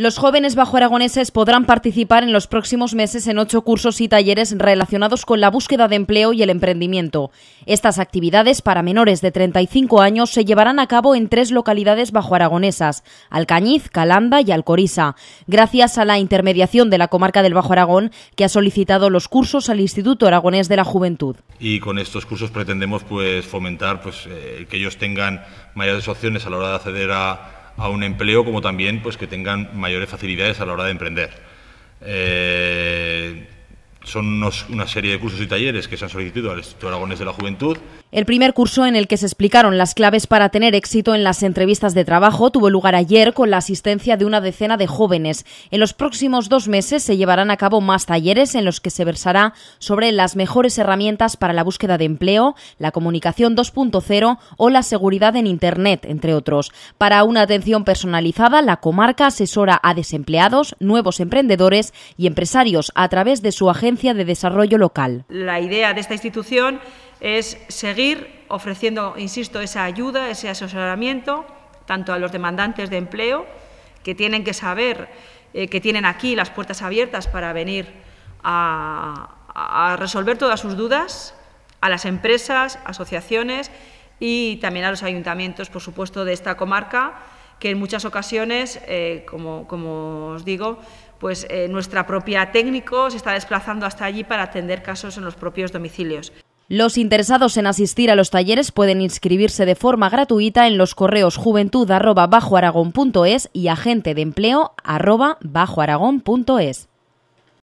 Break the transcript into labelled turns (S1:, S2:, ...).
S1: Los jóvenes bajo aragoneses podrán participar en los próximos meses en ocho cursos y talleres relacionados con la búsqueda de empleo y el emprendimiento. Estas actividades para menores de 35 años se llevarán a cabo en tres localidades bajo aragonesas, Alcañiz, Calanda y Alcoriza, gracias a la intermediación de la comarca del Bajo Aragón, que ha solicitado los cursos al Instituto Aragonés de la Juventud.
S2: Y con estos cursos pretendemos pues, fomentar pues, eh, que ellos tengan mayores opciones a la hora de acceder a a un empleo como también pues que tengan mayores facilidades a la hora de emprender. Eh, son una serie de cursos y talleres que se han solicitado al Instituto Aragonés de la Juventud.
S1: El primer curso en el que se explicaron las claves para tener éxito en las entrevistas de trabajo tuvo lugar ayer con la asistencia de una decena de jóvenes. En los próximos dos meses se llevarán a cabo más talleres en los que se versará sobre las mejores herramientas para la búsqueda de empleo, la comunicación 2.0 o la seguridad en Internet, entre otros. Para una atención personalizada, la comarca asesora a desempleados, nuevos emprendedores y empresarios a través de su agencia de Desarrollo Local.
S3: La idea de esta institución es seguir ofreciendo, insisto, esa ayuda, ese asesoramiento, tanto a los demandantes de empleo, que tienen que saber eh, que tienen aquí las puertas abiertas para venir a resolver todas sus dudas, a las empresas, asociaciones y también a los ayuntamientos, por supuesto, de esta comarca que en muchas ocasiones, eh, como, os digo, pues eh, nuestra propia técnico se está desplazando hasta allí para atender casos en los propios domicilios.
S1: Los interesados en asistir a los talleres pueden inscribirse de forma gratuita en los correos juventud y agente de empleo